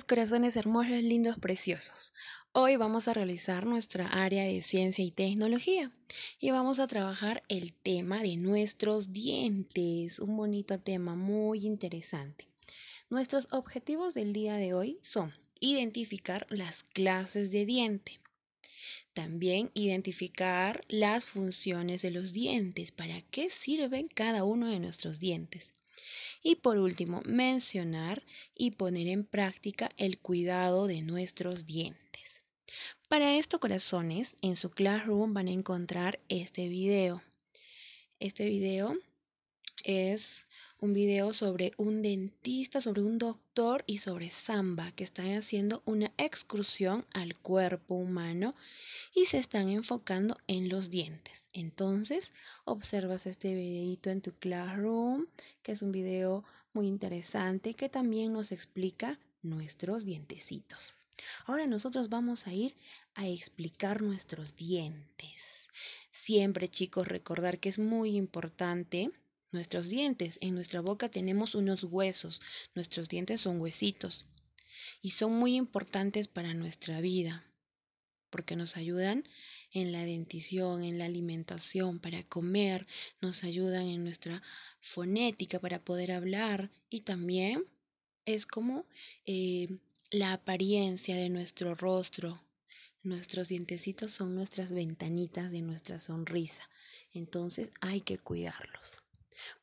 corazones hermosos, lindos, preciosos. Hoy vamos a realizar nuestra área de ciencia y tecnología y vamos a trabajar el tema de nuestros dientes, un bonito tema muy interesante. Nuestros objetivos del día de hoy son identificar las clases de diente, también identificar las funciones de los dientes, para qué sirven cada uno de nuestros dientes y por último, mencionar y poner en práctica el cuidado de nuestros dientes. Para esto, corazones, en su Classroom van a encontrar este video. Este video es un video sobre un dentista, sobre un doctor y sobre Samba, que están haciendo una excursión al cuerpo humano y se están enfocando en los dientes. Entonces, observas este videito en tu Classroom, que es un video muy interesante que también nos explica nuestros dientecitos. Ahora nosotros vamos a ir a explicar nuestros dientes. Siempre chicos recordar que es muy importante nuestros dientes. En nuestra boca tenemos unos huesos, nuestros dientes son huesitos y son muy importantes para nuestra vida porque nos ayudan en la dentición, en la alimentación, para comer, nos ayudan en nuestra fonética para poder hablar y también es como eh, la apariencia de nuestro rostro. Nuestros dientecitos son nuestras ventanitas de nuestra sonrisa, entonces hay que cuidarlos.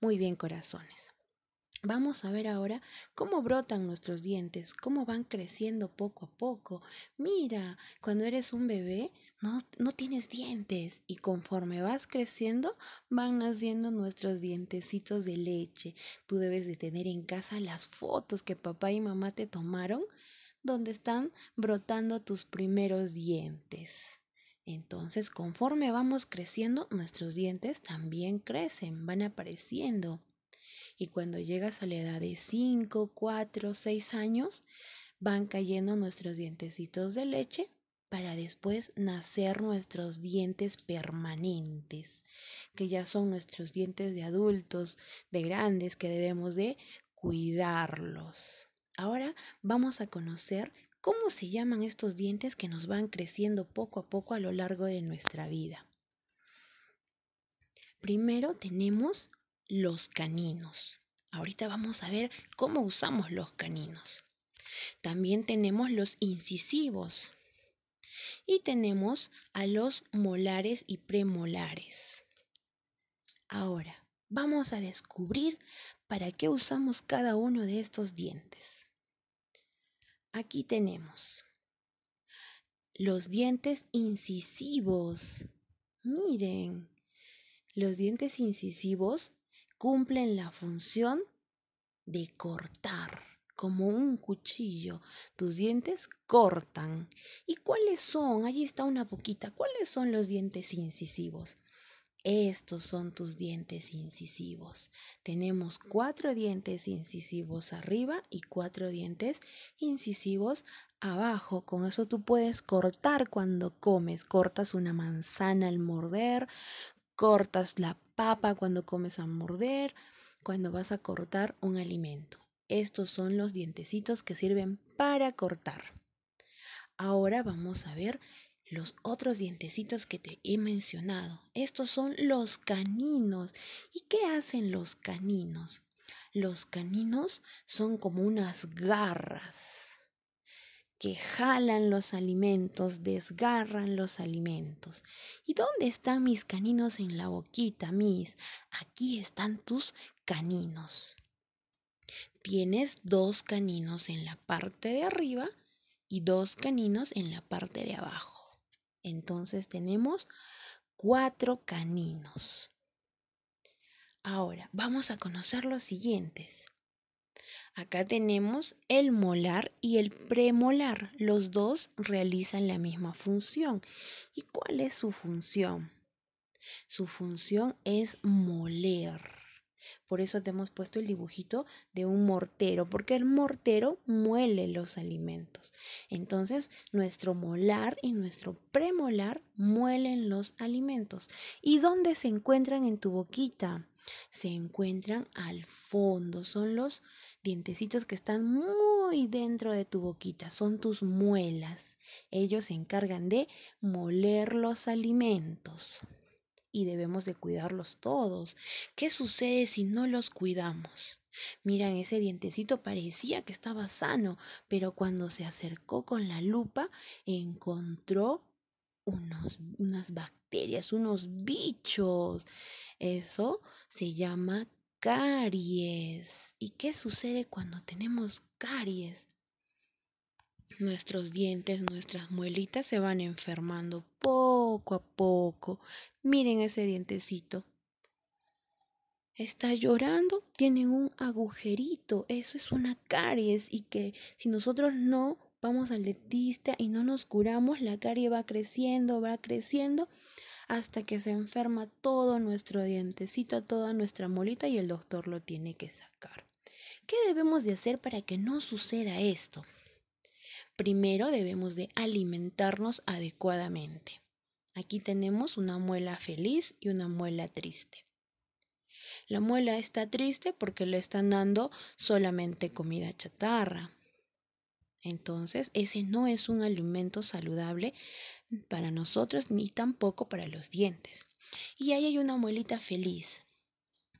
Muy bien, corazones. Vamos a ver ahora cómo brotan nuestros dientes, cómo van creciendo poco a poco. Mira, cuando eres un bebé no, tienes dientes y conforme vas creciendo van naciendo nuestros dientecitos de leche. Tú debes de tener en casa las fotos que papá y mamá te tomaron donde están brotando tus primeros dientes. Entonces, conforme vamos creciendo, nuestros dientes también crecen, van apareciendo. Y cuando llegas a la edad de 5, 4, 6 años, van cayendo nuestros dientecitos de leche para después nacer nuestros dientes permanentes, que ya son nuestros dientes de adultos, de grandes, que debemos de cuidarlos. Ahora vamos a conocer ¿Cómo se llaman estos dientes que nos van creciendo poco a poco a lo largo de nuestra vida? Primero tenemos los caninos. Ahorita vamos a ver cómo usamos los caninos. También tenemos los incisivos. Y tenemos a los molares y premolares. Ahora, vamos a descubrir para qué usamos cada uno de estos dientes. Aquí tenemos los dientes incisivos. Miren, los dientes incisivos cumplen la función de cortar, como un cuchillo. Tus dientes cortan. ¿Y cuáles son? Allí está una poquita. ¿Cuáles son los dientes incisivos? Estos son tus dientes incisivos. Tenemos cuatro dientes incisivos arriba y cuatro dientes incisivos abajo. Con eso tú puedes cortar cuando comes. Cortas una manzana al morder, cortas la papa cuando comes al morder, cuando vas a cortar un alimento. Estos son los dientecitos que sirven para cortar. Ahora vamos a ver los otros dientecitos que te he mencionado. Estos son los caninos. ¿Y qué hacen los caninos? Los caninos son como unas garras que jalan los alimentos, desgarran los alimentos. ¿Y dónde están mis caninos en la boquita, mis? Aquí están tus caninos. Tienes dos caninos en la parte de arriba y dos caninos en la parte de abajo. Entonces tenemos cuatro caninos. Ahora, vamos a conocer los siguientes. Acá tenemos el molar y el premolar. Los dos realizan la misma función. ¿Y cuál es su función? Su función es moler. Por eso te hemos puesto el dibujito de un mortero, porque el mortero muele los alimentos. Entonces, nuestro molar y nuestro premolar muelen los alimentos. ¿Y dónde se encuentran en tu boquita? Se encuentran al fondo, son los dientecitos que están muy dentro de tu boquita, son tus muelas. Ellos se encargan de moler los alimentos y debemos de cuidarlos todos. ¿Qué sucede si no los cuidamos? Miran, ese dientecito parecía que estaba sano, pero cuando se acercó con la lupa encontró unos, unas bacterias, unos bichos. Eso se llama caries. ¿Y qué sucede cuando tenemos caries? nuestros dientes, nuestras muelitas se van enfermando poco a poco. Miren ese dientecito. Está llorando, tiene un agujerito, eso es una caries y que si nosotros no vamos al dentista y no nos curamos, la caries va creciendo, va creciendo hasta que se enferma todo nuestro dientecito, toda nuestra molita y el doctor lo tiene que sacar. ¿Qué debemos de hacer para que no suceda esto? primero debemos de alimentarnos adecuadamente. Aquí tenemos una muela feliz y una muela triste. La muela está triste porque le están dando solamente comida chatarra. Entonces, ese no es un alimento saludable para nosotros ni tampoco para los dientes. Y ahí hay una muelita feliz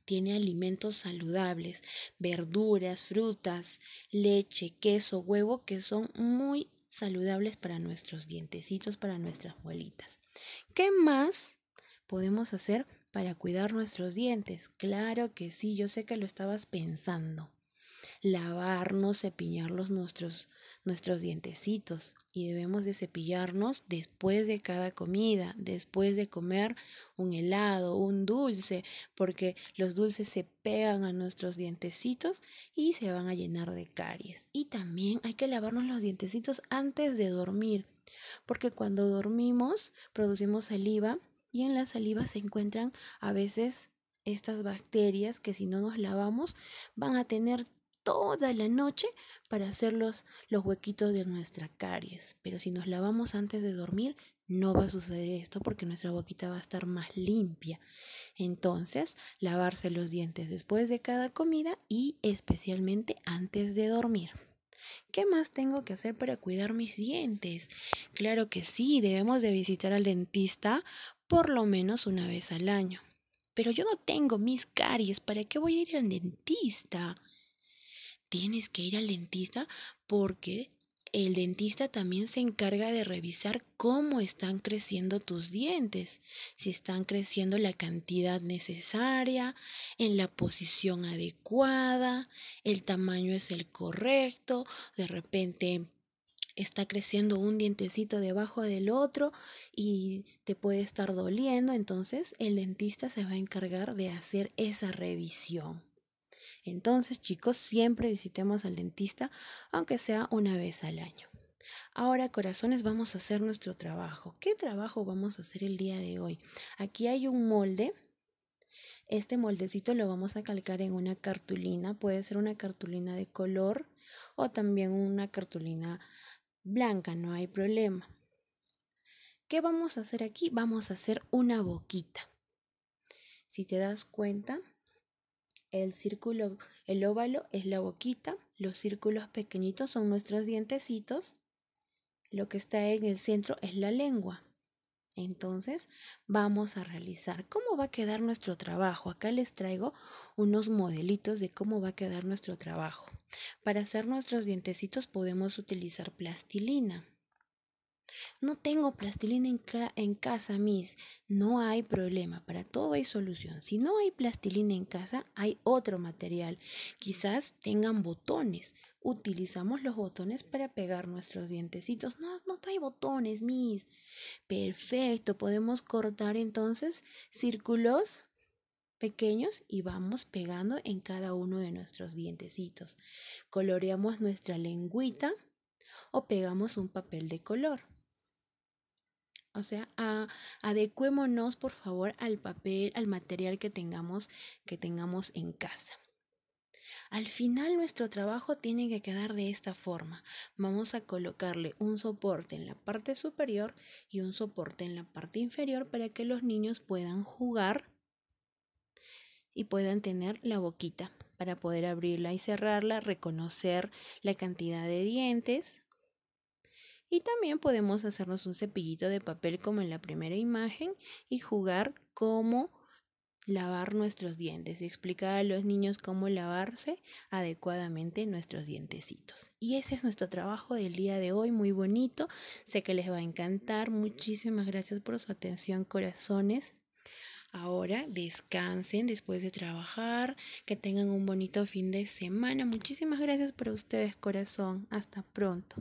tiene alimentos saludables, verduras, frutas, leche, queso, huevo, que son muy saludables para nuestros dientecitos, para nuestras bolitas. ¿Qué más podemos hacer para cuidar nuestros dientes? Claro que sí, yo sé que lo estabas pensando. Lavarnos, los nuestros nuestros dientecitos y debemos de cepillarnos después de cada comida, después de comer un helado, un dulce, porque los dulces se pegan a nuestros dientecitos y se van a llenar de caries. Y también hay que lavarnos los dientecitos antes de dormir, porque cuando dormimos producimos saliva y en la saliva se encuentran a veces estas bacterias que si no nos lavamos van a tener toda la noche para hacer los, huequitos de nuestra caries. Pero si nos lavamos antes de dormir, no va a suceder esto porque nuestra boquita va a estar más limpia. Entonces, lavarse los dientes después de cada comida y especialmente antes de dormir. ¿Qué más tengo que hacer para cuidar mis dientes? Claro que sí, debemos de visitar al dentista por lo menos una vez al año. Pero yo no tengo mis caries, ¿para qué voy a ir al dentista? tienes que ir al dentista porque el dentista también se encarga de revisar cómo están creciendo tus dientes, si están creciendo la cantidad necesaria, en la posición adecuada, el tamaño es el correcto, de repente está creciendo un dientecito debajo del otro y te puede estar doliendo, entonces el dentista se va a encargar de hacer esa revisión. Entonces, chicos, siempre visitemos al dentista, aunque sea una vez al año. Ahora, corazones, vamos a hacer nuestro trabajo. ¿Qué trabajo vamos a hacer el día de hoy? Aquí hay un molde. Este moldecito lo vamos a calcar en una cartulina. Puede ser una cartulina de color o también una cartulina blanca, no hay problema. ¿Qué vamos a hacer aquí? Vamos a hacer una boquita. Si te das cuenta, el círculo, el óvalo es la boquita, los círculos pequeñitos son nuestros dientecitos, lo que está en el centro es la lengua. Entonces vamos a realizar cómo va a quedar nuestro trabajo. Acá les traigo unos modelitos de cómo va a quedar nuestro trabajo. Para hacer nuestros dientecitos podemos utilizar plastilina. No tengo plastilina en, casa, mis. No hay problema, para todo hay solución. Si no hay plastilina en casa, hay otro material. Quizás tengan botones. Utilizamos los botones para pegar nuestros dientecitos. No, no hay botones, mis. Perfecto, podemos cortar entonces círculos pequeños y vamos pegando en cada uno de nuestros dientecitos. Coloreamos nuestra lengüita o pegamos un papel de color. O sea, adecuémonos por favor al papel, al material que tengamos, que tengamos en casa. Al final nuestro trabajo tiene que quedar de esta forma. Vamos a colocarle un soporte en la parte superior y un soporte en la parte inferior para que los niños puedan jugar y puedan tener la boquita para poder abrirla y cerrarla, reconocer la cantidad de dientes y también podemos hacernos un cepillito de papel como en la primera imagen y jugar cómo lavar nuestros dientes y explicar a los niños cómo lavarse adecuadamente nuestros dientecitos. Y ese es nuestro trabajo del día de hoy, muy bonito, sé que les va a encantar. Muchísimas gracias por su atención, corazones. Ahora descansen después de trabajar, que tengan un bonito fin de semana. Muchísimas gracias por ustedes, corazón. Hasta pronto.